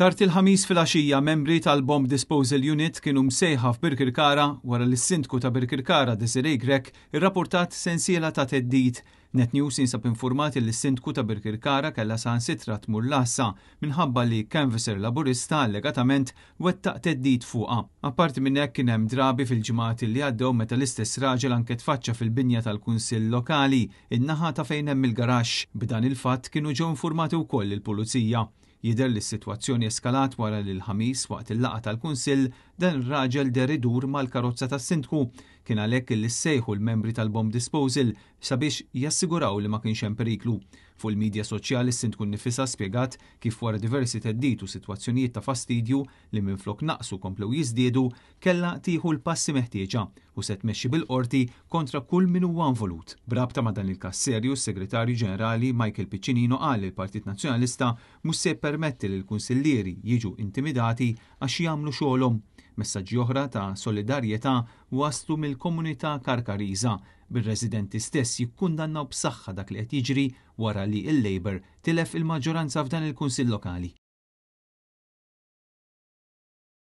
Tart il-ħamis fil-axija membri tal-Bomb Disposal Unit kienu msejħa f'Birkirkara wara li s-sindku ta' Birkirkara Desiree Grek irrapportat sensiela ta' teddit. Net News insab informati li s-sindku ta' Birkirkara kella san sitra tmur lassa minħabba li kanviser laburista allegatament wettaq teddit fuqa. Apparti minn hekk kien hemm drabi fil-ġimgħat li għaddew meta l-istess raġel anke tfaċċa fil-binja tal-Kunsill Lokali in-naħa ta' fejn hemm il-garaxx. B'dan il-fatt kienu ġew informati wkoll il-pulizija. Jider li s-situazzjoni eskalat wara li l-ħamis waqt il-laqa tal-Kunsill dan raġel deridur mal-karozza tas-Sindku kien għalhekk li ssejħu l-membri tal-bomb disposal sabiex jassiguraw li ma kienx hemm periklu. Fu l medja soċjali s-sindkun nifisa spiegat kif wara diversi teddit u sitwazzjonijiet ta' fastidju li minflok naqsu komplew jiżdiedu kella tieħu l-passi meħtieġa u se tmexxi bil-qorti kontra kull min huwa involut. Brabta ma dan il kasserju s-Segretarju Ġenerali Michael Piccinino qal il-Partit Nazzjonalista mhux se permetti li l-kunsillieri jiġu intimidati għax jagħmlu xogħolhom Messaġġi oħra ta' solidarjetà waslu mill-komunità Karkariża bir-residenti stess jikkundannaw b'saħħa dak li qed jiġri wara li l labor tilef il-maġġoranza f'dan il-Kunsill Lokali.